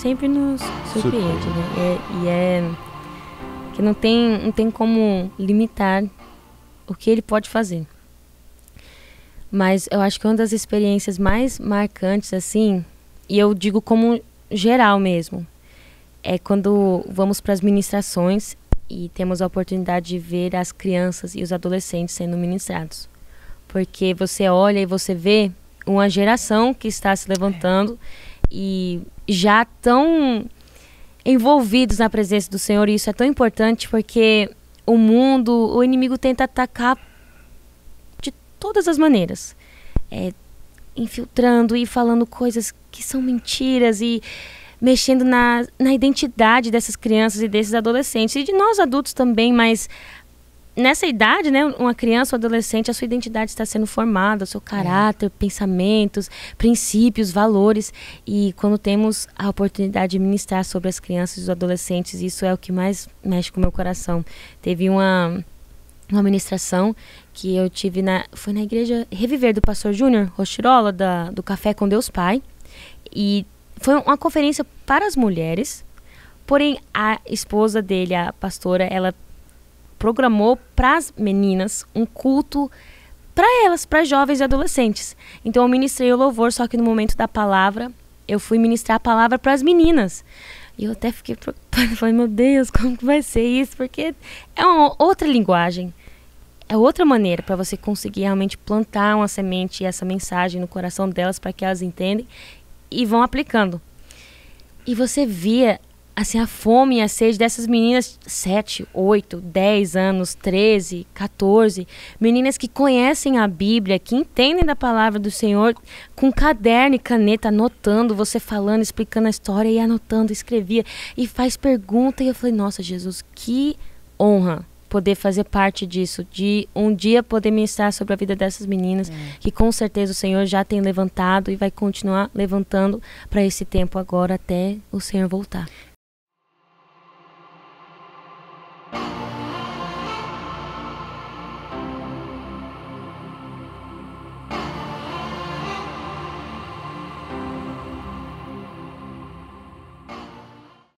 sempre nos surpreende, né? É, e é que não tem, não tem como limitar o que ele pode fazer. Mas eu acho que uma das experiências mais marcantes, assim, e eu digo como geral mesmo, é quando vamos para as ministrações e temos a oportunidade de ver as crianças e os adolescentes sendo ministrados. Porque você olha e você vê uma geração que está se levantando. É e já tão envolvidos na presença do Senhor, e isso é tão importante porque o mundo, o inimigo tenta atacar de todas as maneiras. É, infiltrando e falando coisas que são mentiras e mexendo na, na identidade dessas crianças e desses adolescentes e de nós adultos também, mas nessa idade, né, uma criança ou um adolescente, a sua identidade está sendo formada, o seu caráter, é. pensamentos, princípios, valores. E quando temos a oportunidade de ministrar sobre as crianças e os adolescentes, isso é o que mais mexe com o meu coração. Teve uma uma ministração que eu tive na foi na igreja Reviver do pastor Júnior Rochirola da do Café com Deus Pai e foi uma conferência para as mulheres. Porém, a esposa dele, a pastora, ela programou para as meninas um culto para elas, para jovens e adolescentes. Então eu ministrei o louvor, só que no momento da palavra, eu fui ministrar a palavra para as meninas. E eu até fiquei preocupada, falei, meu Deus, como que vai ser isso? Porque é uma outra linguagem, é outra maneira para você conseguir realmente plantar uma semente e essa mensagem no coração delas para que elas entendem e vão aplicando. E você via assim, a fome e a sede dessas meninas, 7, 8, 10 anos, 13, 14, meninas que conhecem a Bíblia, que entendem da palavra do Senhor, com caderno e caneta, anotando, você falando, explicando a história e anotando, escrevia e faz pergunta. E eu falei, nossa, Jesus, que honra poder fazer parte disso, de um dia poder ministrar sobre a vida dessas meninas, é. que com certeza o Senhor já tem levantado e vai continuar levantando para esse tempo agora até o Senhor voltar.